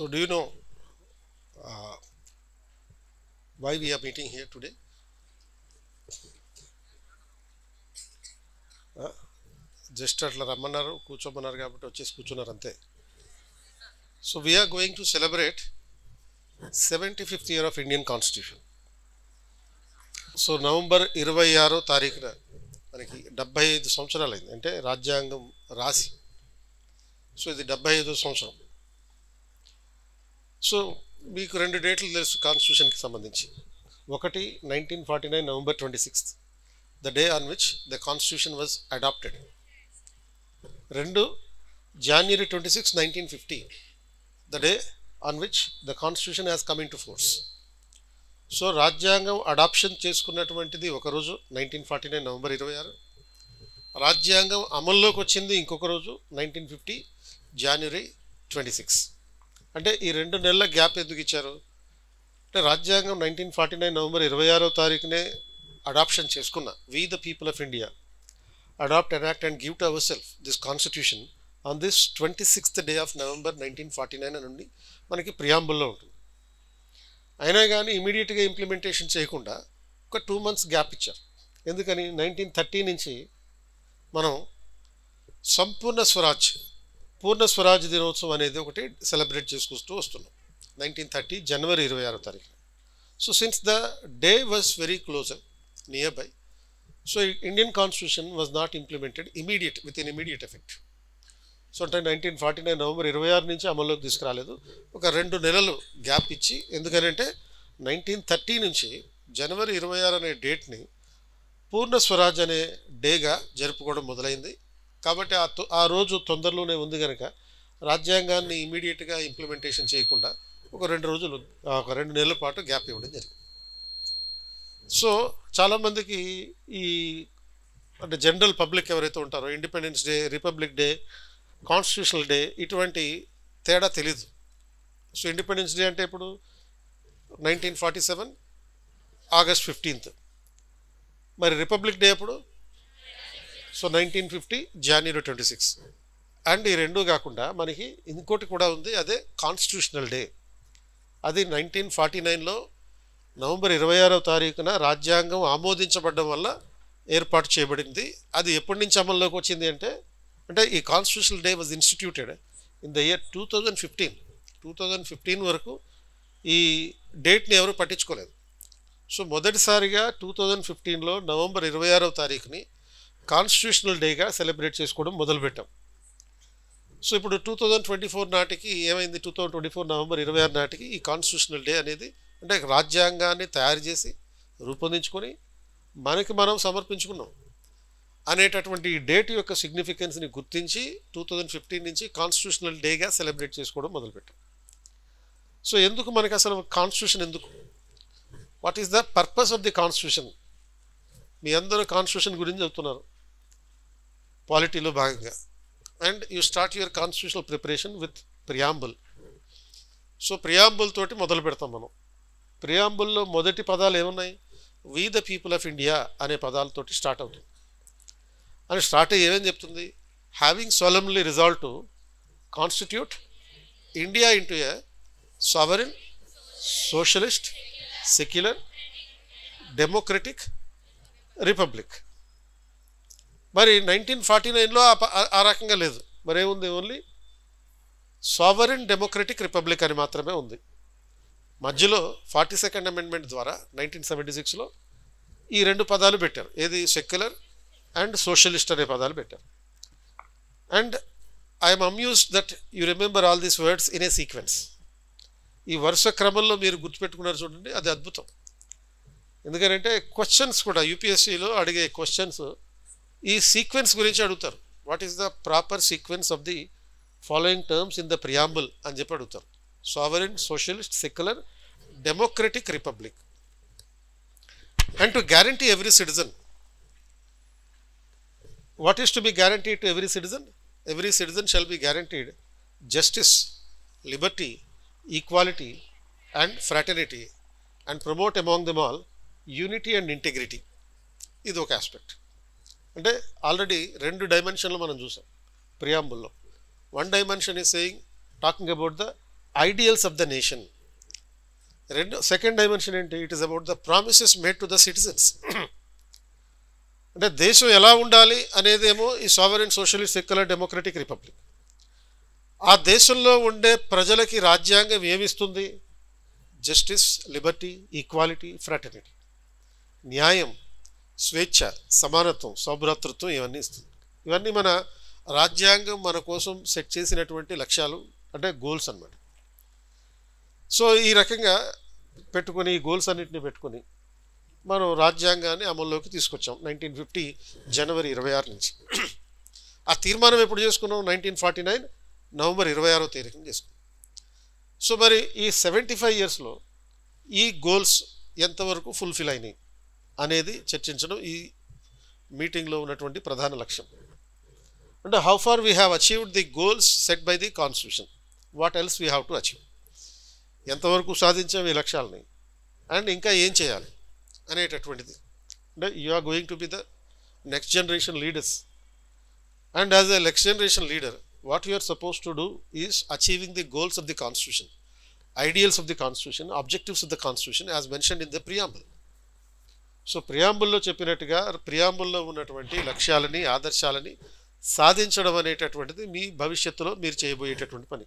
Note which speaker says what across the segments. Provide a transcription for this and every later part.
Speaker 1: So do know why uh, are meeting here today just అట్లా రమ్మన్నారు కూర్చోమన్నారు కాబట్టి వచ్చేసి కూర్చున్నారు అంతే so we are going to celebrate seventy fifth year of Indian constitution so November ఇరవై ఆరో తారీఖున మనకి డెబ్బై ఐదు సంవత్సరాలు అయింది అంటే రాజ్యాంగం రాసి సో ఇది డెబ్బై ఐదో సంవత్సరం సో మీకు రెండు డేట్లు తెలుసు కాన్స్టిట్యూషన్కి సంబంధించి ఒకటి nineteen forty nine November twenty sixth the day on which the constitution was adopted రెండు జనవరి twenty six nineteen fifty the day on which the constitution has coming to force so రాజ్యాంగం అడాప్షన్ చేసుకున్నటువంటిది ఒకరోజు నైన్టీన్ ఫార్టీ నైన్ నవంబర్ ఇరవై ఆరు రాజ్యాంగం అమల్లోకి వచ్చింది ఇంకొక రోజు నైన్టీన్ ఫిఫ్టీ జనవరి ట్వంటీ సిక్స్ అంటే ఈ రెండు నెలల గ్యాప్ ఎందుకు ఇచ్చారు అంటే రాజ్యాంగం నైన్టీన్ ఫార్టీ నైన్ నవంబర్ ఇరవై ఆరో తారీఖునే అడాప్షన్ చేసుకున్న we the people of India adopt enact and give to our self this constitution on this twenty sixth day of November nineteen forty nine నుండి మనకి ప్రియాంబుల్లో ఉంటుంది అయినా కానీ ఇమీడియట్గా ఇంప్లిమెంటేషన్ చేయకుండా ఒక టూ మంత్స్ గ్యాప్ ఇచ్చారు ఎందుకని నైన్టీన్ థర్టీ నుంచి మనం సంపూర్ణ స్వరాజ్ పూర్ణ స్వరాజ్ దినోత్సవం అనేది ఒకటి సెలబ్రేట్ చేసుకుంటూ వస్తున్నాం నైన్టీన్ థర్టీ జనవరి ఇరవై ఆరో తారీఖున so since the day was very close near by so Indian constitution was not implemented immediate within immediate effect so అంటే నైన్టీన్ ఫార్టీ నైన్ నవంబర్ ఇరవై ఆరు నుంచి అమల్లోకి తీసుకురాలేదు ఒక రెండు నెలలు గ్యాప్ ఇచ్చి ఎందుకనంటే నైన్టీన్ థర్టీ నుంచి జనవరి ఇరవై ఆరు అనే డేట్ని పూర్ణ స్వరాజ్ అనే డేగా జరుపుకోవడం మొదలైంది కాబట్టి ఆ ఆ రోజు తొందరలోనే ఉంది కనుక రాజ్యాంగాన్ని ఇమీడియట్గా ఇంప్లిమెంటేషన్ చేయకుండా ఒక రెండు రోజులు ఒక రెండు నెలల పాటు గ్యాప్ ఇవ్వడం జరిగింది సో చాలామందికి ఈ అంటే జనరల్ పబ్లిక్ ఎవరైతే ఉంటారో independence day republic day constitutional day ఇటువంటి తేడా తెలీదు సో ఇండిపెండెన్స్ డే అంటే ఇప్పుడు nineteen forty seven August fifteenth మరి రిపబ్లిక్ డే అప్పుడు సో నైన్టీన్ ఫిఫ్టీ జనవరి ట్వంటీ సిక్స్ అండ్ ఈ రెండు కాకుండా మనకి ఇంకోటి కూడా ఉంది అదే కాన్స్టిట్యూషనల్ డే అది నైన్టీన్ ఫార్టీ నైన్లో నవంబర్ ఇరవై ఆరో తారీఖున రాజ్యాంగం ఆమోదించబడడం వల్ల ఏర్పాటు చేయబడింది అది ఎప్పటి నుంచి అమల్లోకి వచ్చింది అంటే అంటే ఈ constitutional day was instituted in the year two thousand fifteen two thousand fifteen వరకు ఈ డేట్ని ఎవరు పట్టించుకోలేదు సో మొదటిసారిగా టూ థౌజండ్ ఫిఫ్టీన్లో నవంబర్ ఇరవై ఆరో తారీఖుని కాన్స్టిట్యూషనల్ డేగా సెలబ్రేట్ చేసుకోవడం మొదలుపెట్టాం సో ఇప్పుడు టూ థౌజండ్ ట్వంటీ ఫోర్ నాటికి ఏమైంది two thousand twenty four November ఇరవై ఆరు నాటికి ఈ కాన్స్టిట్యూషనల్ డే అనేది అంటే రాజ్యాంగాన్ని తయారు చేసి రూపొందించుకొని మనకి మనం సమర్పించుకున్నాం అనేటటువంటి డేట్ యొక్క సిగ్నిఫికెన్స్ని గుర్తించి టూ థౌజండ్ ఫిఫ్టీన్ నుంచి కాన్స్టిట్యూషనల్ డేగా సెలబ్రేట్ చేసుకోవడం మొదలుపెట్టాం సో ఎందుకు మనకి అసలు కాన్స్టిట్యూషన్ ఎందుకు what is the purpose of the constitution మీ అందరూ కాన్స్టిట్యూషన్ గురించి చెప్తున్నారు పాలిటీలో భాగంగా and you start your constitutional preparation with preamble so preamble తోటి మొదలు పెడతాం మనం ప్రియాంబుల్లో మొదటి పదాలు ఏమున్నాయి we the people of India అనే పదాలతోటి స్టార్ట్ అవుతుంది అని స్టార్ట్ అయ్యి ఏమేం చెప్తుంది having solemnly resolve to constitute India into a sovereign socialist secular democratic republic మరి నైన్టీన్ ఫార్టీ నైన్లో ఆ రకంగా లేదు మరేముంది ఓన్లీ సావరిన్ డెమోక్రటిక్ రిపబ్లిక్ అని మాత్రమే ఉంది మధ్యలో ఫార్టీ సెకండ్ అమెండ్మెంట్ ద్వారా నైన్టీన్ సెవెంటీ సిక్స్లో ఈ రెండు పదాలు పెట్టారు ఏది సెక్యులర్ అండ్ సోషలిస్ట్ అనే పదాలు పెట్టారు and I'm amused that you remember all these words in a sequence ఈ వరుస క్రమంలో మీరు గుర్తుపెట్టుకున్నారు చూడండి అది అద్భుతం ఎందుకంటే క్వశ్చన్స్ కూడా యూపీఎస్సీలో అడిగే క్వశ్చన్స్ ఈ సీక్వెన్స్ గురించి అడుగుతారు what is the proper sequence of the following terms in the preamble అని చెప్పి అడుగుతారు sovereign socialist secular democratic republic and to guarantee every citizen what is to be guarantee to every citizen every citizen shall be guaranteed justice liberty equality and fraternity and promote among them all unity and integrity ఇది ఒక aspect అంటే already రెండు డైమెన్షన్లు మనం చూసాం ప్రియాంబుల్లో one dimension is saying talking about the ideals of the nation రెండు second dimension ఏంటి it is about the promises made to the citizens అంటే దేశం ఎలా ఉండాలి అనేదేమో ఈ sovereign socialist secular democratic republic ఆ దేశంలో ఉండే ప్రజలకి రాజ్యాంగం ఏమిస్తుంది జస్టిస్ లిబర్టీ ఈక్వాలిటీ ఫ్రాటర్నిటీ న్యాయం స్వేచ్ఛ సమానత్వం సౌభ్రతృత్వం ఇవన్నీ ఇస్తుంది ఇవన్నీ మన రాజ్యాంగం మన కోసం సెట్ చేసినటువంటి లక్ష్యాలు అంటే గోల్స్ అనమాట సో ఈ రకంగా పెట్టుకొని ఈ గోల్స్ అన్నింటినీ పెట్టుకొని మనం రాజ్యాంగాన్ని అమల్లోకి తీసుకొచ్చాం నైన్టీన్ ఫిఫ్టీ జనవరి ఇరవై ఆరు నుంచి ఆ తీర్మానం ఎప్పుడు చేసుకున్నాం నైన్టీన్ ఫార్టీ నైన్ నవంబర్ ఇరవై ఆరో తేదీకి చేసుకున్నాం సో మరి ఈ సెవెంటీ ఫైవ్ ఇయర్స్లో ఈ గోల్స్ ఎంతవరకు ఫుల్ఫిల్ అయినాయి అనేది చర్చించడం ఈ మీటింగ్లో ఉన్నటువంటి ప్రధాన లక్ష్యం అంటే how far we have achieved the goals set by the constitution what else we have to achieve ఎంతవరకు సాధించాం ఈ లక్ష్యాలని అండ్ ఇంకా ఏం చేయాలి అనేటటువంటిది అంటే you are going to be the next generation leaders and as a next generation leader what you are suppose to do is achieving the goals of the constitution ideals of the constitution objectives of the constitution as mention in the preamble so ప్రియాంబుల్లో చెప్పినట్టుగా ప్రియాంబుల్లో ఉన్నటువంటి లక్ష్యాలని ఆదర్శాలని సాధించడం అనేటటువంటిది మీ భవిష్యత్తులో మీరు చేయబోయేటటువంటి పని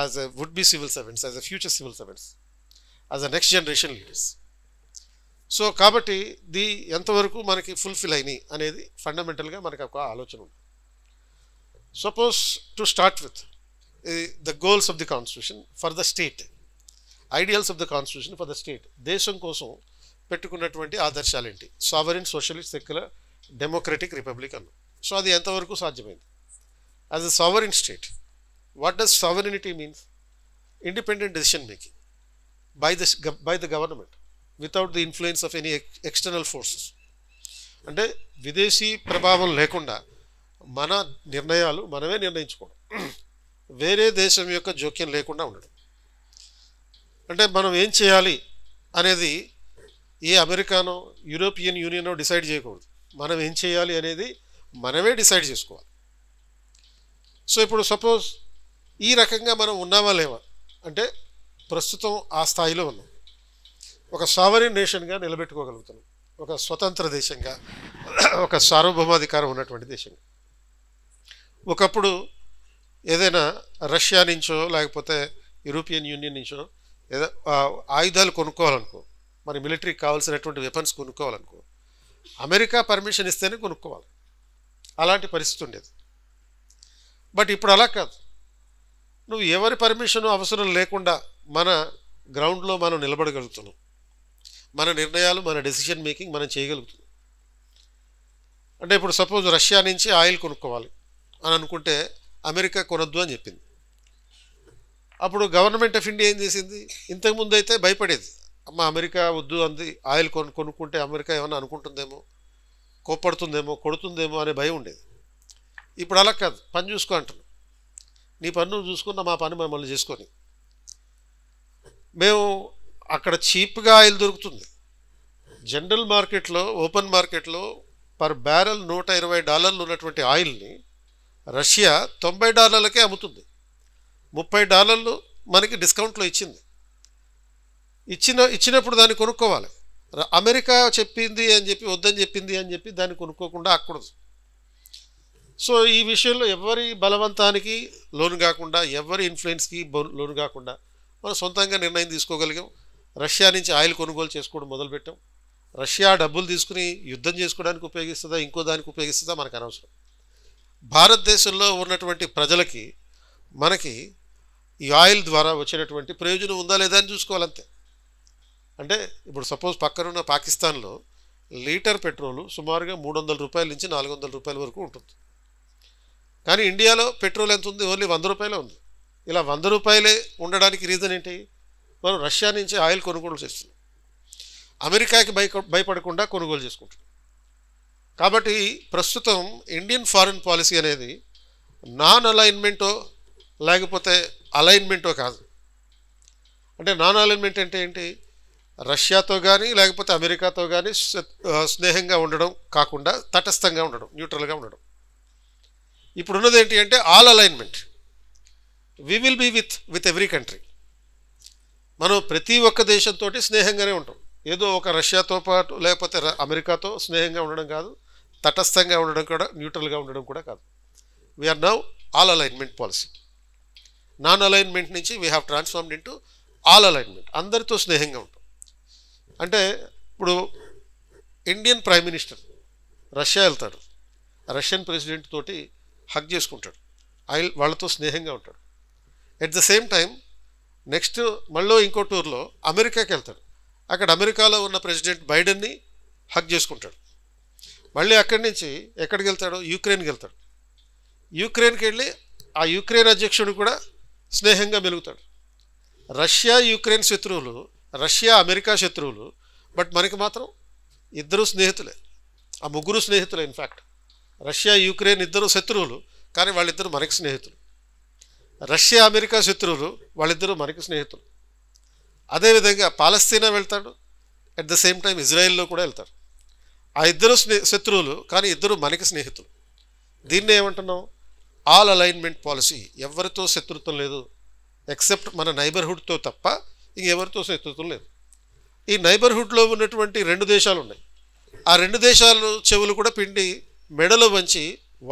Speaker 1: as a would be civil servants as a future civil servants as a next generation leaders so కాబట్టి ది ఎంతవరకు మనకి ఫుల్ఫిల్ అయినాయి అనేది ఫండమెంటల్గా మనకు ఒక ఆలోచన ఉంది suppose to start with the goals of the constitution for the state ideals of the constitution for the state దేశం కోసం పెట్టుకున్నటువంటి ఆదర్శాలు ఏంటి sovereign socialist secular democratic republic అన్న సో అది ఎంతవరకు సాధ్యమైంది as a sovereign state what does sovereignty means independent decision making by the by the government without the influence of any external forces అంటే విదేశీ ప్రభావం లేకుండా మన నిర్ణయాలు మనమే నిర్ణయించుకోవడం వేరే దేశం యొక్క జోక్యం లేకుండా ఉండడం అంటే మనం ఏం చేయాలి అనేది ఏ అమెరికానో యూరోపియన్ యూనియనో డిసైడ్ చేయకూడదు మనం ఏం చేయాలి అనేది మనమే డిసైడ్ చేసుకోవాలి సో ఇప్పుడు సపోజ్ ఈ రకంగా మనం ఉన్నామా లేవా అంటే ప్రస్తుతం ఆ స్థాయిలో ఉన్నాం ఒక సావరిన్ నేషన్గా నిలబెట్టుకోగలుగుతున్నాం ఒక స్వతంత్ర దేశంగా ఒక సార్వభౌమాధికారం ఉన్నటువంటి దేశంగా ఒకప్పుడు ఏదైనా రష్యా నుంచో లేకపోతే యూరోపియన్ యూనియన్ నుంచో ఏదో ఆయుధాలు కొనుక్కోవాలనుకో మరి మిలిటరీకి కావాల్సినటువంటి వెపన్స్ కొనుక్కోవాలనుకో అమెరికా పర్మిషన్ ఇస్తేనే కొనుక్కోవాలి అలాంటి పరిస్థితి ఉండేది బట్ ఇప్పుడు అలా కాదు నువ్వు ఎవరి పర్మిషన్ అవసరం లేకుండా మన గ్రౌండ్లో మనం నిలబడగలుగుతున్నాం మన నిర్ణయాలు మన డెసిషన్ మేకింగ్ మనం చేయగలుగుతున్నాం అంటే ఇప్పుడు సపోజ్ రష్యా నుంచి ఆయిల్ కొనుక్కోవాలి అని అనుకుంటే అమెరికా కొనొద్దు అని చెప్పింది అప్పుడు గవర్నమెంట్ ఆఫ్ ఇండియా ఏం చేసింది ఇంతకుముందు అయితే భయపడేది అమ్మ అమెరికా వద్దు అంది ఆయిల్ కొను కొనుక్కుంటే అమెరికా ఏమైనా అనుకుంటుందేమో కోప్పడుతుందేమో కొడుతుందేమో అనే భయం ఉండేది ఇప్పుడు అలా కాదు పని చూసుకో అంటారు నీ పన్ను చూసుకున్న మా పని మమ్మల్ని చేసుకొని మేము అక్కడ చీప్గా ఆయిల్ దొరుకుతుంది జనరల్ మార్కెట్లో ఓపెన్ మార్కెట్లో పర్ బ్యారెల్ నూట ఇరవై డాలర్లు ఉన్నటువంటి ఆయిల్ని రష్యా తొంభై డాలర్లకే అమ్ముతుంది ముప్పై డాలర్లు మనకి డిస్కౌంట్లో ఇచ్చింది ఇచ్చిన ఇచ్చినప్పుడు దాన్ని కొనుక్కోవాలి అమెరికా చెప్పింది అని చెప్పి వద్దని చెప్పింది అని చెప్పి దాన్ని కొనుక్కోకుండా ఆకూడదు సో ఈ విషయంలో ఎవరి బలవంతానికి లోను కాకుండా ఎవరి ఇన్ఫ్లుయెన్స్కి లోను కాకుండా మనం సొంతంగా నిర్ణయం తీసుకోగలిగాం రష్యా నుంచి ఆయిల్ కొనుగోలు చేసుకోవడం మొదలుపెట్టాం రష్యా డబ్బులు తీసుకుని యుద్ధం చేసుకోవడానికి ఉపయోగిస్తుందా ఇంకో దానికి ఉపయోగిస్తుందా మనకు అనవసరం భారతదేశంలో ఉన్నటువంటి ప్రజలకి మనకి ఈ ఆయిల్ ద్వారా వచ్చినటువంటి ప్రయోజనం ఉందా లేదా అని చూసుకోవాలంతే అంటే ఇప్పుడు సపోజ్ పక్కనున్న పాకిస్తాన్లో లీటర్ పెట్రోలు సుమారుగా మూడు వందల రూపాయల నుంచి నాలుగు వందల రూపాయల వరకు ఉంటుంది కానీ ఇండియాలో పెట్రోల్ ఎంత ఉంది ఓన్లీ వంద రూపాయలే ఉంది ఇలా వంద రూపాయలే ఉండడానికి రీజన్ ఏంటి మనం రష్యా నుంచి ఆయిల్ కొనుగోలు చేస్తున్నాం అమెరికాకి భయ భయపడకుండా కొనుగోలు చేసుకుంటున్నాం కాబట్టి ప్రస్తుతం ఇండియన్ ఫారిన్ పాలసీ అనేది నాన్ అలైన్మెంటో లేకపోతే అలైన్మెంటో కాదు అంటే నాన్ అలైన్మెంట్ అంటే ఏంటి రష్యాతో కానీ లేకపోతే అమెరికాతో కానీ స్నేహంగా ఉండడం కాకుండా తటస్థంగా ఉండడం న్యూట్రల్గా ఉండడం ఇప్పుడు ఉన్నది ఏంటి అంటే all alignment we will be with with every country మనం ప్రతి ఒక్క దేశంతో స్నేహంగానే ఉంటాం ఏదో ఒక రష్యాతో పాటు లేకపోతే అమెరికాతో స్నేహంగా ఉండడం కాదు తటస్థంగా ఉండడం కూడా న్యూట్రల్గా ఉండడం కూడా కాదు we are now all alignment policy non alignment నుంచి we have transformed into all alignment అందరితో స్నేహంగా ఉంటాం అంటే ఇప్పుడు ఇండియన్ ప్రైమ్ మినిస్టర్ రష్యా వెళ్తాడు రష్యన్ ప్రెసిడెంట్ తోటి హక్ చేసుకుంటాడు ఆయన వాళ్ళతో స్నేహంగా ఉంటాడు at the same time next మళ్ళీ ఇంకో టూర్లో అమెరికాకి వెళ్తాడు అక్కడ అమెరికాలో ఉన్న ప్రెసిడెంట్ బైడెన్ని హక్ చేసుకుంటాడు మళ్ళీ అక్కడి నుంచి ఎక్కడికి వెళ్తాడు యూక్రెయిన్కి వెళ్తాడు యూక్రెయిన్కి వెళ్ళి ఆ యూక్రెయిన్ అధ్యక్షుడు కూడా స్నేహంగా మెలుగుతాడు రష్యా యూక్రెయిన్ శత్రువులు రష్యా అమెరికా శత్రువులు బట్ మనకి మాత్రం ఇద్దరు స్నేహితులే ఆ ముగ్గురు స్నేహితులే ఇన్ఫ్యాక్ట్ రష్యా యూక్రెయిన్ ఇద్దరు శత్రువులు కానీ వాళ్ళిద్దరు మనకి స్నేహితులు రష్యా అమెరికా శత్రువులు వాళ్ళిద్దరూ మనకి స్నేహితులు అదేవిధంగా పాలస్తీనా వెళ్తాడు అట్ ద సేమ్ టైం ఇజ్రాయెల్లో కూడా వెళ్తాడు ఆ ఇద్దరు స్నే శత్రువులు కానీ ఇద్దరు మనకి స్నేహితులు దీన్ని ఏమంటున్నాం ఆల్ అలైన్మెంట్ పాలసీ ఎవరితో శత్రుత్వం లేదు ఎక్సెప్ట్ మన నైబర్హుడ్తో తప్ప ఇంకెవరితో శత్రుత్వం లేదు ఈ నైబర్హుడ్లో ఉన్నటువంటి రెండు దేశాలు ఉన్నాయి ఆ రెండు దేశాల చెవులు కూడా పిండి మెడలో వంచి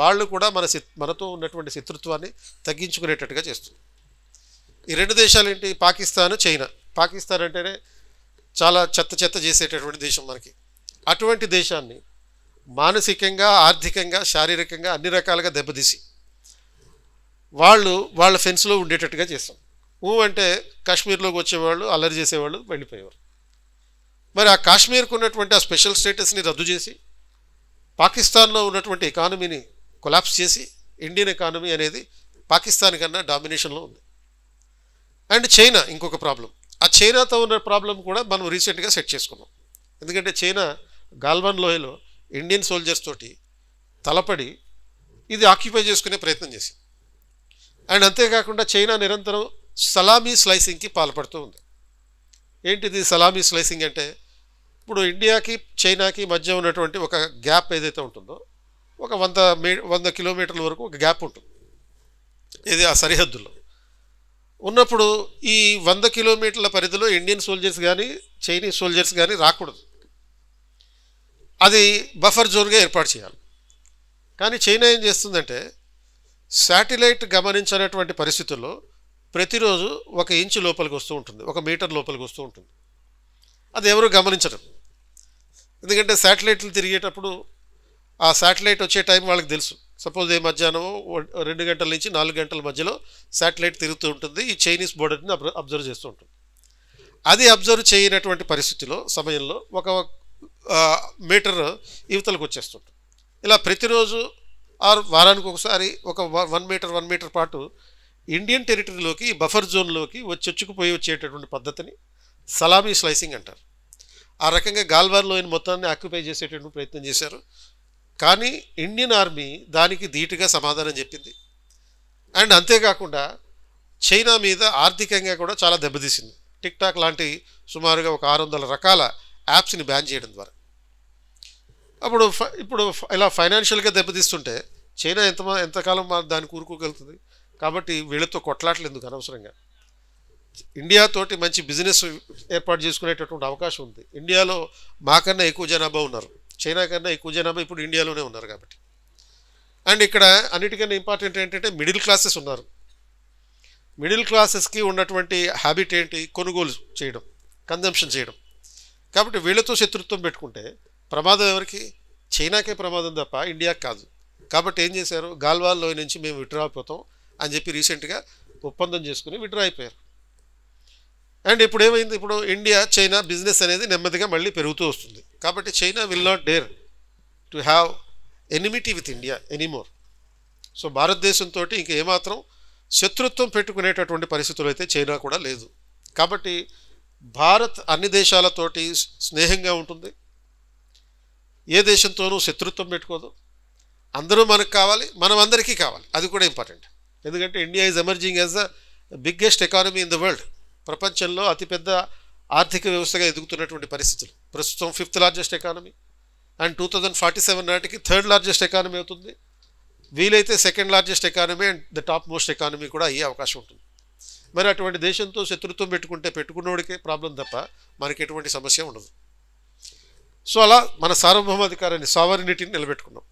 Speaker 1: వాళ్ళు కూడా మన మనతో ఉన్నటువంటి శత్రుత్వాన్ని తగ్గించుకునేటట్టుగా చేస్తుంది ఈ రెండు దేశాలు ఏంటి పాకిస్తాన్ చైనా పాకిస్తాన్ అంటేనే చాలా చెత్త చెత్త చేసేటటువంటి దేశం మనకి అటువంటి దేశాన్ని మానసికంగా ఆర్థికంగా శారీరకంగా అన్ని రకాలుగా దెబ్బతీసి వాళ్ళు వాళ్ళ ఫెన్స్లో ఉండేటట్టుగా చేస్తాం ఊ అంటే కాశ్మీర్లోకి వచ్చేవాళ్ళు అల్లరి చేసేవాళ్ళు వెళ్ళిపోయేవారు మరి ఆ కాశ్మీర్కు ఉన్నటువంటి ఆ స్పెషల్ స్టేటస్ని రద్దు చేసి పాకిస్తాన్లో ఉన్నటువంటి ఎకానమీని కొలాప్స్ చేసి ఇండియన్ ఎకానమీ అనేది పాకిస్తాన్ కన్నా డామినేషన్లో ఉంది అండ్ చైనా ఇంకొక ప్రాబ్లం ఆ చైనాతో ఉన్న ప్రాబ్లం కూడా మనం రీసెంట్గా సెట్ చేసుకున్నాం ఎందుకంటే చైనా గాల్వాన్ లోయలో ఇండియన్ సోల్జర్స్ తోటి తలపడి ఇది ఆక్యుపై చేసుకునే ప్రయత్నం చేసింది అండ్ అంతేకాకుండా చైనా నిరంతరం సలామీ స్లైసింగ్కి పాల్పడుతూ ఉంది ఏంటిది సలామీ స్లైసింగ్ అంటే ఇప్పుడు ఇండియాకి చైనాకి మధ్య ఉన్నటువంటి ఒక గ్యాప్ ఏదైతే ఉంటుందో ఒక వంద మీ వంద కిలోమీటర్ల వరకు ఒక గ్యాప్ ఉంటుంది ఇది ఆ సరిహద్దులో ఉన్నప్పుడు ఈ వంద కిలోమీటర్ల పరిధిలో ఇండియన్ సోల్జర్స్ కానీ చైనీస్ సోల్జర్స్ కానీ రాకూడదు అది బఫర్ జోన్గా ఏర్పాటు చేయాలి కానీ చైనా ఏం చేస్తుందంటే శాటిలైట్ గమనించినటువంటి పరిస్థితుల్లో ప్రతిరోజు ఒక ఇంచు లోపలికి వస్తూ ఉంటుంది ఒక మీటర్ లోపలికి వస్తూ ఉంటుంది అది ఎవరు గమనించడం ఎందుకంటే శాటిలైట్లు తిరిగేటప్పుడు ఆ శాటిలైట్ వచ్చే టైం వాళ్ళకి తెలుసు సపోజ్ ఏ మధ్యాహ్నం రెండు గంటల నుంచి నాలుగు గంటల మధ్యలో శాటిలైట్ తిరుగుతూ ఉంటుంది ఈ చైనీస్ బోర్డర్ని అబ్జర్వ్ చేస్తూ ఉంటుంది అది అబ్జర్వ్ చేయనటువంటి పరిస్థితిలో సమయంలో ఒక మీటర్ యువతలకు వచ్చేస్తుంటుంది ఇలా ప్రతిరోజు ఆరు వారానికి ఒకసారి ఒక వన్ మీటర్ వన్ మీటర్ పాటు ఇండియన్ టెరిటరీలోకి బఫర్ జోన్లోకి వచ్చొచ్చుకుపోయి వచ్చేటటువంటి పద్ధతిని సలామీ స్లైసింగ్ అంటారు ఆ రకంగా గాల్వార్లో అయిన మొత్తాన్ని ఆక్యుపై చేసేటటువంటి ప్రయత్నం చేశారు కానీ ఇండియన్ ఆర్మీ దానికి ధీటుగా సమాధానం చెప్పింది అండ్ అంతేకాకుండా చైనా మీద ఆర్థికంగా కూడా చాలా దెబ్బతీసింది టిక్ టాక్ లాంటి సుమారుగా ఒక ఆరు వందల రకాల యాప్స్ని బ్యాన్ చేయడం ద్వారా అప్పుడు ఇప్పుడు ఇలా ఫైనాన్షియల్గా దెబ్బతీస్తుంటే చైనా ఎంత ఎంతకాలం దాన్ని కూరుకోగలుగుతుంది కాబట్టి వీళ్ళతో కొట్లాటలు ఎందుకు అనవసరంగా ఇండియాతోటి మంచి బిజినెస్ ఏర్పాటు చేసుకునేటటువంటి అవకాశం ఉంది ఇండియాలో మాకన్నా ఎక్కువ జనాభా ఉన్నారు చైనా కన్నా ఎక్కువ జనాభా ఇప్పుడు ఇండియాలోనే ఉన్నారు కాబట్టి అండ్ ఇక్కడ అన్నిటికన్నా ఇంపార్టెంట్ ఏంటంటే మిడిల్ క్లాసెస్ ఉన్నారు మిడిల్ క్లాసెస్కి ఉన్నటువంటి హ్యాబిట్ ఏంటి కొనుగోలు చేయడం కన్జంప్షన్ చేయడం కాబట్టి వీళ్ళతో శత్రుత్వం పెట్టుకుంటే ప్రమాదం ఎవరికి చైనాకే ప్రమాదం తప్ప ఇండియాకి కాదు కాబట్టి ఏం చేశారు గాల్వాల్లో నుంచి మేము విట్రాపోతాం అని చెప్పి రీసెంట్గా ఒప్పందం చేసుకుని విడ్రా అయిపోయారు అండ్ ఇప్పుడు ఏమైంది ఇప్పుడు ఇండియా చైనా బిజినెస్ అనేది నెమ్మదిగా మళ్ళీ పెరుగుతూ వస్తుంది కాబట్టి China will not dare to have enmity with India anymore so భారతదేశంతో ఇంక ఏమాత్రం శత్రుత్వం పెట్టుకునేటటువంటి పరిస్థితులు అయితే చైనా కూడా లేదు కాబట్టి భారత్ అన్ని దేశాలతోటి స్నేహంగా ఉంటుంది ఏ దేశంతోనూ శత్రుత్వం పెట్టుకోదు అందరూ మనకు కావాలి మనం అందరికీ కావాలి అది కూడా ఇంపార్టెంట్ ఎందుకంటే India is emerging as the biggest economy in the world ప్రపంచంలో అతిపెద్ద ఆర్థిక వ్యవస్థగా ఎదుగుతున్నటువంటి పరిస్థితులు ప్రస్తుతం fifth largest economy and two thousand forty seven నాటికి థర్డ్ లార్జెస్ట్ ఎకానమీ అవుతుంది వీలైతే second largest economy and the top most economy కూడా అయ్యే అవకాశం ఉంటుంది మరి అటువంటి దేశంతో శత్రుత్వం పెట్టుకుంటే పెట్టుకున్నోడికే ప్రాబ్లం తప్ప మనకి ఎటువంటి సమస్య ఉండదు సో అలా మన సార్వభౌమాధికారాన్ని సావరినిటీని నిలబెట్టుకున్నాం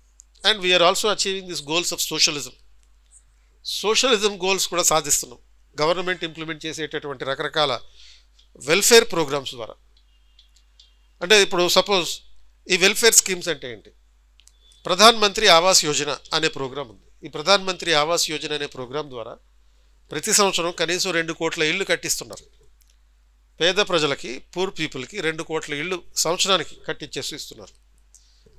Speaker 1: and we are also achieving this goals of socialism socialism goals కూడా సాధిస్తున్నాం గవర్నమెంట్ ఇంప్లిమెంట్ చేసేటటువంటి రకరకాల వెల్ఫేర్ ప్రోగ్రామ్స్ ద్వారా అంటే ఇప్పుడు సపోజ్ ఈ వెల్ఫేర్ స్కీమ్స్ అంటే ఏంటి ప్రధాన్ మంత్రి ఆవాస్ యోజన అనే ప్రోగ్రాం ఉంది ఈ ప్రధాన్ మంత్రి ఆవాస్ యోజన అనే ప్రోగ్రాం ద్వారా ప్రతి సంవత్సరం కనీసం రెండు కోట్ల ఇళ్ళు కట్టిస్తున్నారు పేద ప్రజలకి పూర్ పీపుల్కి రెండు కోట్ల ఇళ్ళు సంవత్సరానికి కట్టించేసి ఇస్తున్నారు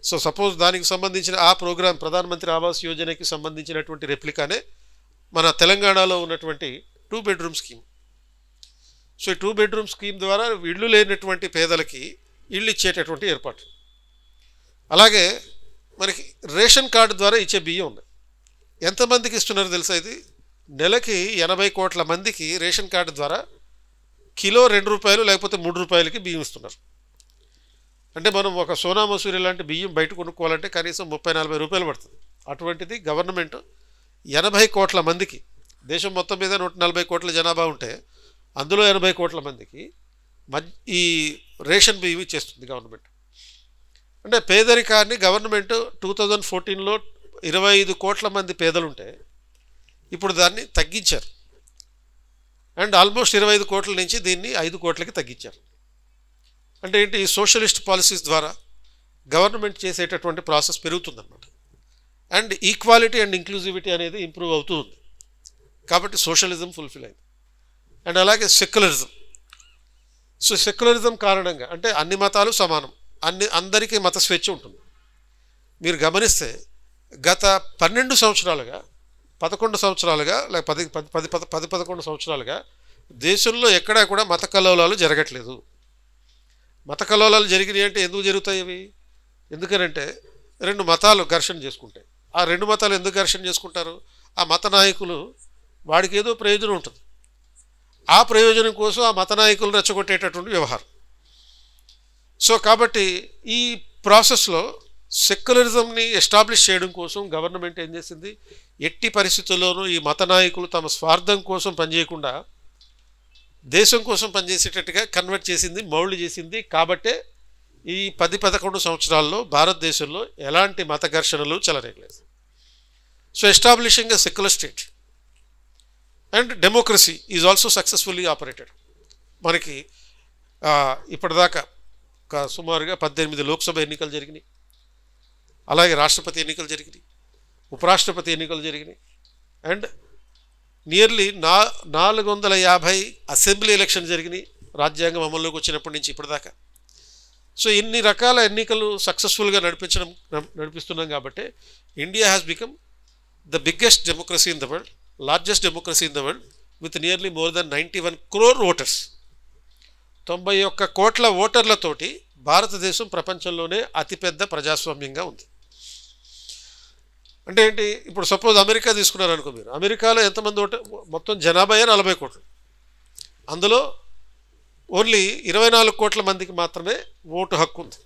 Speaker 1: సో సపోజ్ దానికి సంబంధించిన ఆ ప్రోగ్రాం ప్రధానమంత్రి ఆవాస్ యోజనకి సంబంధించినటువంటి రెప్లికానే మన తెలంగాణలో ఉన్నటువంటి టూ బెడ్రూమ్ స్కీమ్ సో ఈ టూ బెడ్రూమ్ స్కీమ్ ద్వారా ఇళ్ళు లేనటువంటి పేదలకి ఇళ్ళు ఇచ్చేటటువంటి ఏర్పాటు అలాగే మనకి రేషన్ కార్డు ద్వారా ఇచ్చే బియ్యం ఉంది ఎంతమందికి ఇస్తున్నారు తెలుసా ఇది నెలకి ఎనభై కోట్ల మందికి రేషన్ కార్డు ద్వారా కిలో రెండు రూపాయలు లేకపోతే మూడు రూపాయలకి బియ్యం ఇస్తున్నారు అంటే మనం ఒక సోనా మసూరి లాంటి బియ్యం బయట కొనుక్కోవాలంటే కనీసం ముప్పై నలభై రూపాయలు పడుతుంది అటువంటిది గవర్నమెంట్ ఎనభై కోట్ల మందికి దేశం మొత్తం మీద నూట నలభై కోట్ల జనాభా ఉంటే అందులో ఎనభై కోట్ల మందికి ఈ రేషన్ బియ్యం ఇచ్చేస్తుంది గవర్నమెంట్ అంటే పేదరికాన్ని గవర్నమెంట్ టూ థౌజండ్ ఫోర్టీన్లో ఇరవై ఐదు కోట్ల మంది పేదలుంటే ఇప్పుడు దాన్ని తగ్గించారు అండ్ ఆల్మోస్ట్ ఇరవై ఐదు కోట్ల నుంచి దీన్ని ఐదు కోట్లకి తగ్గించారు అంటే ఏంటి ఈ సోషలిస్ట్ పాలసీస్ ద్వారా గవర్నమెంట్ చేసేటటువంటి ప్రాసెస్ పెరుగుతుందన్నమాట అండ్ ఈక్వాలిటీ అండ్ ఇంక్లూజివిటీ అనేది ఇంప్రూవ్ అవుతూ ఉంది కాబట్టి సోషలిజం ఫుల్ఫిల్ అయింది అండ్ అలాగే సెక్యులరిజం సో సెక్యులరిజం కారణంగా అంటే అన్ని మతాలు సమానం అన్ని అందరికీ మత స్వేచ్ఛ ఉంటుంది మీరు గమనిస్తే గత పన్నెండు సంవత్సరాలుగా పదకొండు సంవత్సరాలుగా లేక పది పది పది పద పది పదకొండు సంవత్సరాలుగా దేశంలో ఎక్కడా కూడా మత కలోలాలు జరగట్లేదు మత కలోలాలు జరిగినాయి అంటే ఎందుకు జరుగుతాయి ఇవి ఎందుకనంటే రెండు మతాలు ఘర్షణ చేసుకుంటాయి ఆ రెండు మతాలు ఎందుకు ఘర్షణ చేసుకుంటారు ఆ మత నాయకులు వాడికి ఏదో ప్రయోజనం ఉంటుంది ఆ ప్రయోజనం కోసం ఆ మత నాయకులు రెచ్చగొట్టేటటువంటి వ్యవహారం సో కాబట్టి ఈ ప్రాసెస్లో సెక్యులరిజంని ఎస్టాబ్లిష్ చేయడం కోసం గవర్నమెంట్ ఏం చేసింది ఎట్టి పరిస్థితుల్లోనూ ఈ మత నాయకులు తమ స్వార్థం కోసం పనిచేయకుండా దేశం కోసం పనిచేసేటట్టుగా కన్వర్ట్ చేసింది మౌళ్ళు చేసింది కాబట్టే ఈ పది పదకొండు సంవత్సరాల్లో భారతదేశంలో ఎలాంటి మత ఘర్షణలు చెలరేగలేదు so establishing a secular state and democracy is also successfully operated మనకి ఇప్పటిదాకా ఒక సుమారుగా పద్దెనిమిది లోక్సభ ఎన్నికలు జరిగినాయి అలాగే రాష్ట్రపతి ఎన్నికలు జరిగినాయి ఉపరాష్ట్రపతి ఎన్నికలు జరిగినాయి అండ్ నియర్లీ నా నాలుగు వందల యాభై అసెంబ్లీ ఎలక్షన్ జరిగినాయి రాజ్యాంగం అమల్లోకి వచ్చినప్పటి నుంచి ఇప్పటిదాకా సో ఇన్ని రకాల ఎన్నికలు సక్సెస్ఫుల్గా నడిపించడం నడిపిస్తున్నాం కాబట్టి India has become the biggest democracy in the world largest democracy in the world with nearly more than ninety one crore voters తొంభై ఒక్క కోట్ల ఓటర్లతోటి భారతదేశం ప్రపంచంలోనే అతిపెద్ద ప్రజాస్వామ్యంగా ఉంది అంటే ఏంటి ఇప్పుడు సపోజ్ అమెరికా తీసుకున్నారనుకో మీరు అమెరికాలో ఎంతమంది ఓటర్ మొత్తం జనాభా నలభై కోట్లు అందులో ఓన్లీ ఇరవై నాలుగు కోట్ల మందికి మాత్రమే ఓటు హక్కు ఉంది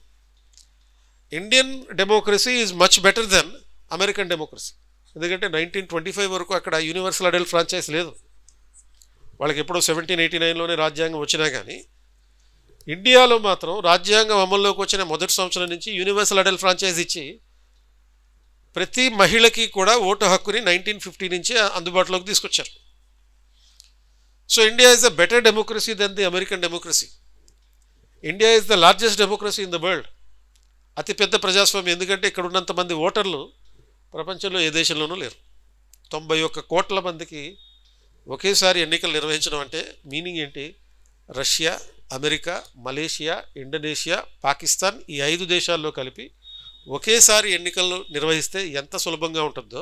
Speaker 1: Indian democracy is much better than American democracy ఎందుకంటే నైన్టీన్ ట్వంటీ ఫైవ్ వరకు అక్కడ యూనివర్సల్ అడల్ట్ ఫ్రాంచైజ్ లేదు వాళ్ళకి ఎప్పుడో సెవెంటీన్ ఎయిటీ నైన్లోనే రాజ్యాంగం వచ్చినా కానీ ఇండియాలో మాత్రం రాజ్యాంగం అమల్లోకి వచ్చిన మొదటి సంవత్సరం నుంచి యూనివర్సల్ అడల్ట్ ఫ్రాంచైజ్ ఇచ్చి ప్రతి మహిళకి కూడా ఓటు హక్కుని నైన్టీన్ ఫిఫ్టీ నుంచి అందుబాటులోకి తీసుకొచ్చారు so India is the better democracy than the American democracy India is the largest democracy in the world అతిపెద్ద ప్రజాస్వామ్యం ఎందుకంటే ఇక్కడ ఉన్నంతమంది ఓటర్లు ప్రపంచంలో ఏ దేశంలోనూ లేరు తొంభై ఒక్క కోట్ల మందికి ఒకేసారి ఎన్నికలు నిర్వహించడం అంటే మీనింగ్ ఏంటి Russia America Malaysia Indonesia Pakistan ఈ ఐదు దేశాల్లో కలిపి ఒకేసారి ఎన్నికలు నిర్వహిస్తే ఎంత సులభంగా ఉంటుందో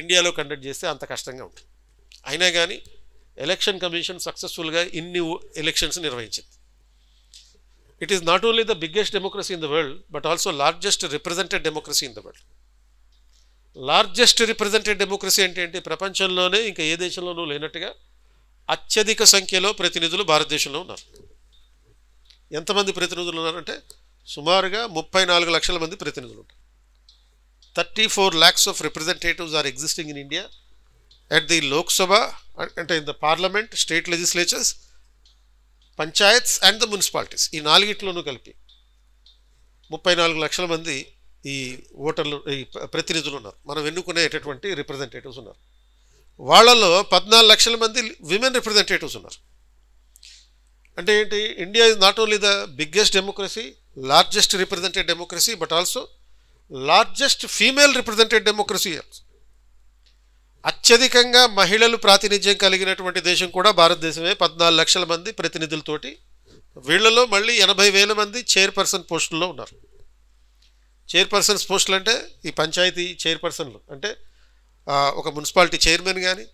Speaker 1: ఇండియాలో కండక్ట్ చేస్తే అంత కష్టంగా ఉంటుంది అయినా కానీ ఎలక్షన్ కమిషన్ సక్సెస్ఫుల్గా ఇన్ని ఎలక్షన్స్ నిర్వహించింది it is not only the biggest democracy in the world but also largest represented democracy in the world largest represented democracy అంటే ఏంటి ప్రపంచంలోనే ఇంకా ఏ దేశంలోనూ లేనట్టుగా అత్యధిక సంఖ్యలో ప్రతినిధులు భారతదేశంలో ఉన్నారు ఎంతమంది ప్రతినిధులు ఉన్నారంటే సుమారుగా ముప్పై నాలుగు లక్షల మంది ప్రతినిధులు ఉంటారు thirty four lakhs of representatives are existing in India at the Lok Sabha Sabha అంటే in the parliament state legislatures panchayats and the municipalities ఈ నాలుగిట్లోనూ కలిపి ముప్పై నాలుగు లక్షల మంది ఈ ఓటర్లు ఈ ప్రతినిధులు ఉన్నారు మనం ఎన్నుకునేటటువంటి రిప్రజెంటేటివ్స్ ఉన్నారు వాళ్ళలో పద్నాలుగు లక్షల మంది విమెన్ రిప్రజెంటేటివ్స్ ఉన్నారు అంటే ఏంటి India is not only the biggest democracy largest representative democracy but also largest female representative democracy also అత్యధికంగా మహిళలు ప్రాతినిధ్యం కలిగినటువంటి దేశం కూడా భారతదేశమే పద్నాలుగు లక్షల మంది ప్రతినిధులతోటి వీళ్లలో మళ్ళీ ఎనభై వేల మంది చైర్పర్సన్ పోస్టుల్లో ఉన్నారు చైర్పర్సన్స్ పోస్టులు అంటే ఈ పంచాయతీ చైర్పర్సన్లు అంటే ఒక మున్సిపాలిటీ చైర్మన్ కానీ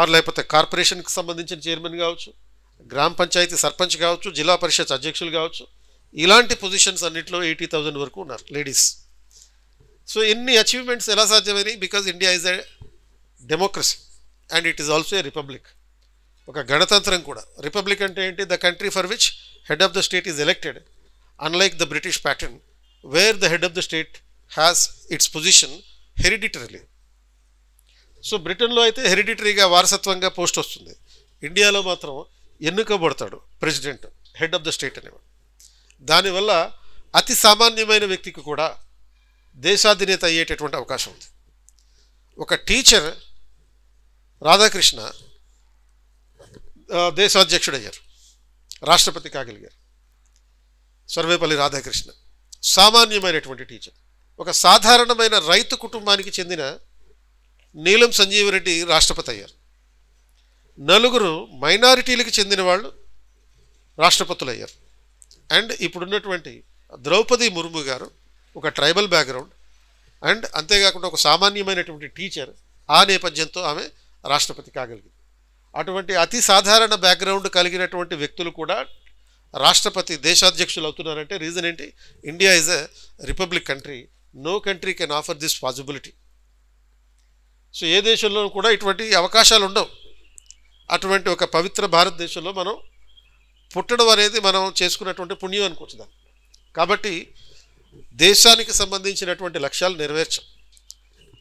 Speaker 1: ఆర్ లేకపోతే కార్పొరేషన్కి సంబంధించిన చైర్మన్ కావచ్చు గ్రామ పంచాయతీ సర్పంచ్ కావచ్చు జిల్లా పరిషత్ అధ్యక్షులు కావచ్చు ఇలాంటి పొజిషన్స్ అన్నింటిలో ఎయిటీ థౌజండ్ వరకు ఉన్నారు లేడీస్ సో ఎన్ని అచీవ్మెంట్స్ ఎలా సాధ్యమైనవి because India is a democracy and it is also a republic ఒక గణతంత్రం కూడా రిపబ్లిక్ అంటే ఏంటి the country for which head of the state is elected unlike the British pattern where the head of the state has its position hereditarily so బ్రిటన్లో అయితే హెరిడిటరీగా వారసత్వంగా post వస్తుంది ఇండియాలో మాత్రం ఎన్నుకోబడతాడు president head of the state అనేవాడు దానివల్ల అతి సామాన్యమైన వ్యక్తికి కూడా దేశాధినేత అయ్యేటటువంటి అవకాశం ఉంది ఒక టీచర్ రాధాకృష్ణ దేశాధ్యక్షుడయ్యారు రాష్ట్రపతి కాగలిగారు సర్వేపల్లి రాధాకృష్ణ సామాన్యమైనటువంటి టీచర్ ఒక సాధారణమైన రైతు కుటుంబానికి చెందిన నీలం సంజీవరెడ్డి రాష్ట్రపతి అయ్యారు నలుగురు మైనారిటీలకు చెందిన వాళ్ళు రాష్ట్రపతులు అయ్యారు అండ్ ఇప్పుడున్నటువంటి ద్రౌపది ముర్ము గారు ఒక ట్రైబల్ బ్యాక్గ్రౌండ్ అండ్ అంతేకాకుండా ఒక సామాన్యమైనటువంటి టీచర్ ఆ నేపథ్యంతో ఆమె రాష్ట్రపతి కాగలిగింది అటువంటి అతి సాధారణ బ్యాక్గ్రౌండ్ కలిగినటువంటి వ్యక్తులు కూడా రాష్ట్రపతి దేశాధ్యక్షులు అవుతున్నారంటే రీజన్ ఏంటి India is a republic country no country can offer this possibility so ఏ దేశంలో కూడా ఇటువంటి అవకాశాలు ఉండవు అటువంటి ఒక పవిత్ర భారతదేశంలో మనం పుట్టడం అనేది మనం చేసుకున్నటువంటి పుణ్యం అనుకోవచ్చు దాన్ని కాబట్టి దేశానికి సంబంధించినటువంటి లక్ష్యాలు నెరవేర్చం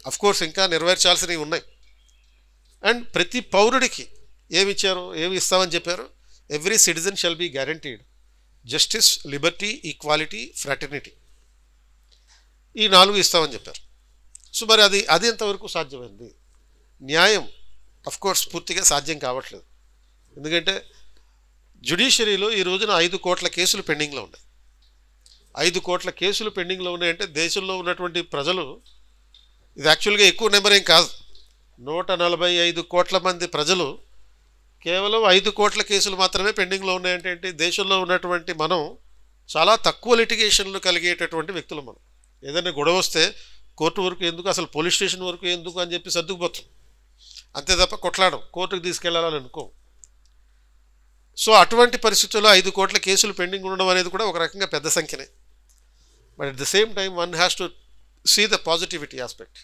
Speaker 1: అఫ్కోర్స్ ఇంకా నెరవేర్చాల్సినవి ఉన్నాయి అండ్ ప్రతి పౌరుడికి ఏమి ఇచ్చారు ఏమి ఇస్తామని చెప్పారు every citizen shall be guaranteed justice liberty equality fraternity ఈ నాలుగు ఇస్తామని చెప్పారు సో మరి అది అది ఎంతవరకు సాధ్యమైంది న్యాయం కోర్స్ పూర్తిగా సాధ్యం కావట్లేదు ఎందుకంటే జ్యుడిషియరీలో ఈ రోజున ఐదు కోట్ల కేసులు పెండింగ్లో ఉన్నాయి ఐదు కోట్ల కేసులు పెండింగ్లో ఉన్నాయంటే దేశంలో ఉన్నటువంటి ప్రజలు ఇది యాక్చువల్గా ఎక్కువ నెంబర్ ఏం కాదు నూట నలభై ఐదు కోట్ల మంది ప్రజలు కేవలం ఐదు కోట్ల కేసులు మాత్రమే పెండింగ్లో ఉన్నాయంటే ఏంటి దేశంలో ఉన్నటువంటి మనం చాలా తక్కువ లిటిగేషన్లు కలిగేటటువంటి వ్యక్తులు మనం ఏదైనా గొడవ వస్తే కోర్టు వరకు ఎందుకు అసలు పోలీస్ స్టేషన్ వరకు ఎందుకు అని చెప్పి సర్దుకుపోతాం అంతే తప్ప కొట్లాడం కోర్టుకు తీసుకెళ్లాలని అనుకో సో అటువంటి పరిస్థితుల్లో ఐదు కోట్ల కేసులు పెండింగ్ ఉండడం అనేది కూడా ఒక రకంగా పెద్ద సంఖ్యనే but at the same time one has to see the positivity aspect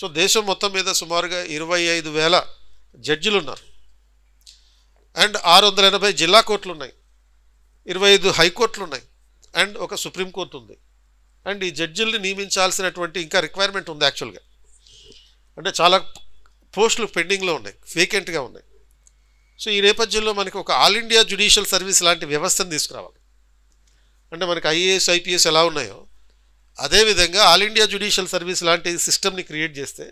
Speaker 1: so దేశం మొత్తం మీద సుమారుగా ఇరవై ఐదు వేల జడ్జిలు ఉన్నారు అండ్ ఆరు వందల ఎనభై జిల్లా కోర్టులు ఉన్నాయి ఇరవై ఐదు హైకోర్టులు ఉన్నాయి అండ్ ఒక సుప్రీంకోర్టు ఉంది అండ్ ఈ జడ్జిల్ని నియమించాల్సినటువంటి ఇంకా రిక్వైర్మెంట్ ఉంది యాక్చువల్గా అంటే చాలా పోస్టులు పెండింగ్లో ఉన్నాయి వేకెంట్గా ఉన్నాయి సో ఈ నేపథ్యంలో మనకి ఒక ఆల్ ఇండియా జ్యుడిషియల్ సర్వీస్ లాంటి వ్యవస్థను తీసుకురావాలి అంటే మనకి ఐఏఎస్ ఐపీఎస్ ఎలా ఉన్నాయో అదేవిధంగా ఆల్ ఇండియా జ్యుడిషియల్ సర్వీస్ లాంటి సిస్టమ్ని క్రియేట్ చేస్తే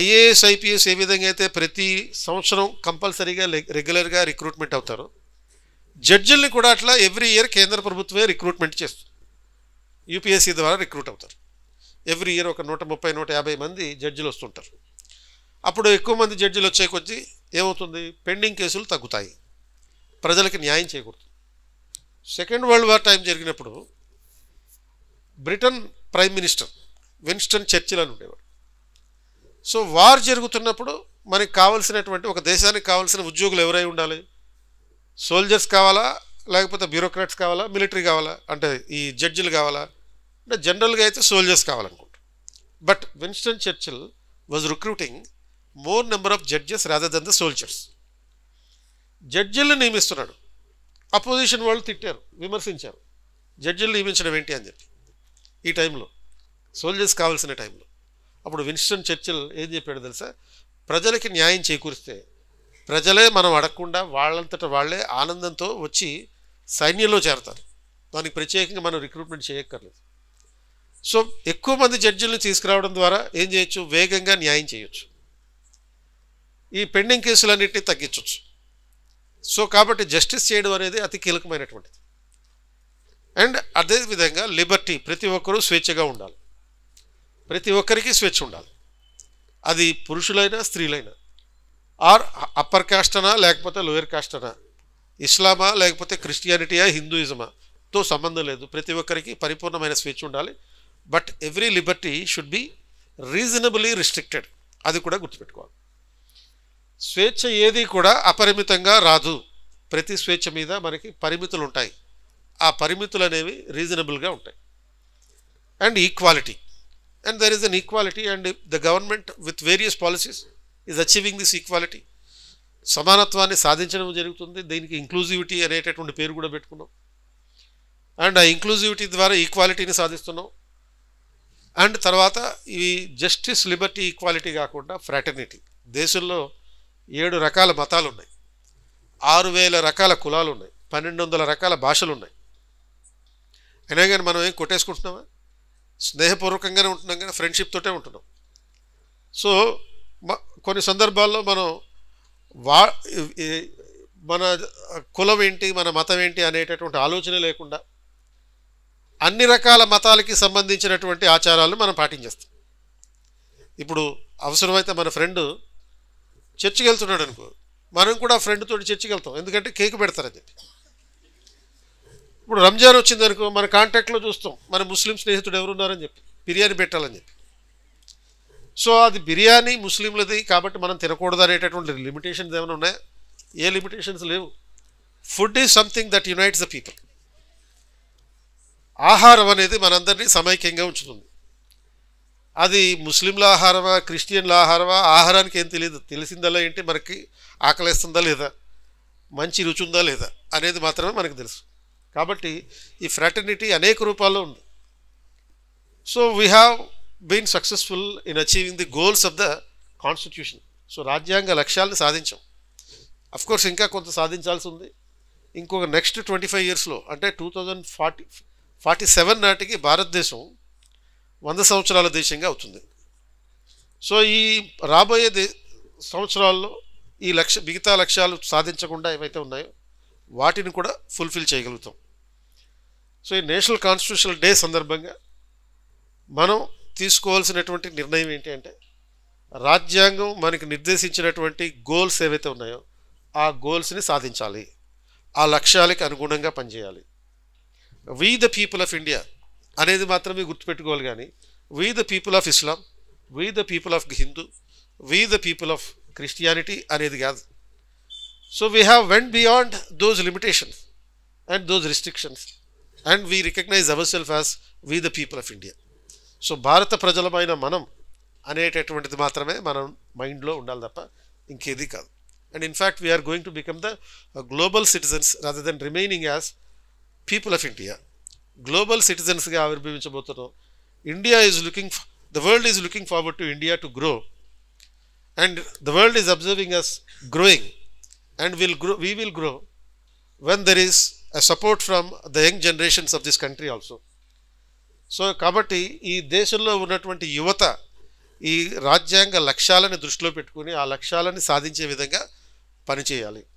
Speaker 1: ఐఏఎస్ ఐపీఎస్ ఏ విధంగా అయితే ప్రతి సంవత్సరం కంపల్సరీగా రెగ్యులర్గా రిక్రూట్మెంట్ అవుతారు జడ్జిల్ని కూడా అట్లా ఎవ్రీ ఇయర్ కేంద్ర ప్రభుత్వమే రిక్రూట్మెంట్ చేస్తుంది యూపీఎస్సీ ద్వారా రిక్రూట్ అవుతారు ఎవ్రీ ఇయర్ ఒక నూట ముప్పై నూట యాభై మంది జడ్జిలు వస్తుంటారు అప్పుడు ఎక్కువ మంది జడ్జిలు వచ్చే కొద్దీ ఏమవుతుంది పెండింగ్ కేసులు తగ్గుతాయి ప్రజలకు న్యాయం చేయకూడదు సెకండ్ వరల్డ్ వార్ టైం జరిగినప్పుడు Britain prime minister Winston Churchill అని ఉండేవాడు సో వార్ జరుగుతున్నప్పుడు మనకి కావాల్సినటువంటి ఒక దేశానికి కావాల్సిన ఉద్యోగులు ఎవరై ఉండాలి సోల్జర్స్ కావాలా లేకపోతే బ్యూరోక్రాట్స్ కావాలా మిలిటరీ కావాలా అంటే ఈ జడ్జిలు కావాలా అంటే జనరల్గా అయితే సోల్జర్స్ కావాలనుకుంటారు but Winston Churchill was recruiting more number of judges rather than the soldiers జడ్జిల్ని నియమిస్తున్నాడు అపోజిషన్ వాళ్ళు తిట్టారు విమర్శించారు జడ్జిల్ని నియమించడం ఏంటి అని చెప్పి ఈ టైంలో సోల్జర్స్ కావాల్సిన టైంలో అప్పుడు విన్స్టన్ చర్చిల్ ఏం చెప్పాడు తెలుసా ప్రజలకి న్యాయం చేకూరిస్తే ప్రజలే మనం అడగకుండా వాళ్ళంతట వాళ్ళే ఆనందంతో వచ్చి సైన్యంలో చేరతారు దానికి ప్రత్యేకంగా మనం రిక్రూట్మెంట్ చేయక్కర్లేదు సో ఎక్కువ మంది జడ్జిల్ని తీసుకురావడం ద్వారా ఏం చేయొచ్చు వేగంగా న్యాయం చేయొచ్చు ఈ పెండింగ్ కేసులన్నింటినీ తగ్గించవచ్చు సో కాబట్టి జస్టిస్ చేయడం అనేది అతి కీలకమైనటువంటిది అండ్ అదేవిధంగా లిబర్టీ ప్రతి ఒక్కరూ స్వేచ్ఛగా ఉండాలి ప్రతి ఒక్కరికి స్వేచ్ఛ ఉండాలి అది పురుషులైనా స్త్రీలైనా ఆర్ అప్పర్ కాస్టనా లేకపోతే లోయర్ కాస్టనా ఇస్లామా లేకపోతే క్రిస్టియానిటీయా హిందూయిజమా తో సంబంధం లేదు ప్రతి ఒక్కరికి పరిపూర్ణమైన స్వేచ్ఛ ఉండాలి but every liberty should be reasonably restricted అది కూడా గుర్తుపెట్టుకోవాలి స్వేచ్ఛ ఏది కూడా అపరిమితంగా రాదు ప్రతి స్వేచ్ఛ మీద మనకి పరిమితులు ఉంటాయి ఆ పరిమితులు అనేవి రీజనబుల్గా ఉంటాయి and equality and there is inequality and the government with various policies is achieving this equality సమానత్వాన్ని సాధించడం జరుగుతుంది దీనికి ఇంక్లూజివిటీ అనేటటువంటి పేరు కూడా పెట్టుకున్నాం అండ్ ఆ ఇంక్లూజివిటీ ద్వారా ఈక్వాలిటీని సాధిస్తున్నాం అండ్ తర్వాత ఇవి జస్టిస్ లిబర్టీ ఈక్వాలిటీ కాకుండా ఫ్రాటర్నిటీ దేశంలో ఏడు రకాల మతాలు ఉన్నాయి ఆరు వేల రకాల కులాలు ఉన్నాయి పన్నెండు వందల రకాల భాషలు ఉన్నాయి అయినా కానీ మనం ఏం కొట్టేసుకుంటున్నామా స్నేహపూర్వకంగానే ఉంటున్నాం కానీ ఫ్రెండ్షిప్ తోటే ఉంటున్నాం సో కొన్ని సందర్భాల్లో మనం వా మన కులం ఏంటి మన మతం ఏంటి అనేటటువంటి ఆలోచన లేకుండా అన్ని రకాల మతాలకి సంబంధించినటువంటి ఆచారాలు మనం పాటించేస్తాం ఇప్పుడు అవసరమైతే మన ఫ్రెండ్ చర్చికి వెళ్తున్నాడు అనుకో మనం కూడా ఫ్రెండ్తో చర్చికి వెళ్తాం ఎందుకంటే కేక్ పెడతారని చెప్పి ఇప్పుడు రంజాన్ వచ్చింది అనుకో మన కాంటాక్ట్లో చూస్తాం మన ముస్లిం స్నేహితుడు ఎవరున్నారని చెప్పి బిర్యానీ పెట్టాలని చెప్పి సో అది బిర్యానీ ముస్లింలది కాబట్టి మనం తినకూడదు అనేటటువంటి లిమిటేషన్స్ ఏమైనా ఉన్నాయా ఏ లిమిటేషన్స్ లేవు food is something that unites the people ఆహారం అనేది మనందరినీ సమైక్యంగా ఉంచుతుంది అది ముస్లింల ఆహారమా క్రిస్టియన్ల ఆహారమా ఆహారానికి ఏం తెలియదు తెలిసిందా ఏంటి మనకి ఆకలిస్తుందా లేదా మంచి రుచి ఉందా లేదా అనేది మాత్రమే మనకు తెలుసు కాబట్టి ఈ ఫ్రాటర్నిటీ అనేక రూపాల్లో ఉంది so we have been successful in achieving the goals of the constitution so రాజ్యాంగ లక్ష్యాలను సాధించాం కోర్స్ ఇంకా కొంత సాధించాల్సి ఉంది ఇంకొక నెక్స్ట్ ట్వంటీ ఫైవ్ ఇయర్స్లో అంటే two thousand forty forty seven నాటికి భారతదేశం వంద సంవత్సరాల దేశంగా అవుతుంది సో ఈ రాబోయే దే సంవత్సరాల్లో ఈ లక్ష్య మిగతా లక్ష్యాలు సాధించకుండా ఏవైతే ఉన్నాయో వాటిని కూడా ఫుల్ఫిల్ చేయగలుగుతాం సో ఈ నేషనల్ కాన్స్టిట్యూషనల్ డే సందర్భంగా మనం తీసుకోవాల్సినటువంటి నిర్ణయం ఏంటి అంటే రాజ్యాంగం మనకి నిర్దేశించినటువంటి గోల్స్ ఏవైతే ఉన్నాయో ఆ గోల్స్ని సాధించాలి ఆ లక్ష్యాలకి అనుగుణంగా పనిచేయాలి we the people of India అనేది మాత్రమే గుర్తుపెట్టుకోవాలి కానీ we the people of Islam we the people of Hindu we the people of Christianity అనేది కాదు So we have went beyond those limitations and those restrictions and we recognize ourselves as we the people of India. So Bharata Prajalamayana Manam Matrame Manam Mind Lo Undal Dappa Inkedika and in fact we are going to become the uh, global citizens rather than remaining as people of India. Global citizens India is looking the world is looking forward to India to grow and the world is observing us growing and will grow, we will grow when there is a support from the young generations of this country also. So కాబట్టి ఈ దేశంలో ఉన్నటువంటి యువత ఈ రాజ్యాంగ లక్ష్యాలని దృష్టిలో పెట్టుకుని ఆ లక్ష్యాలని సాధించే విధంగా పనిచేయాలి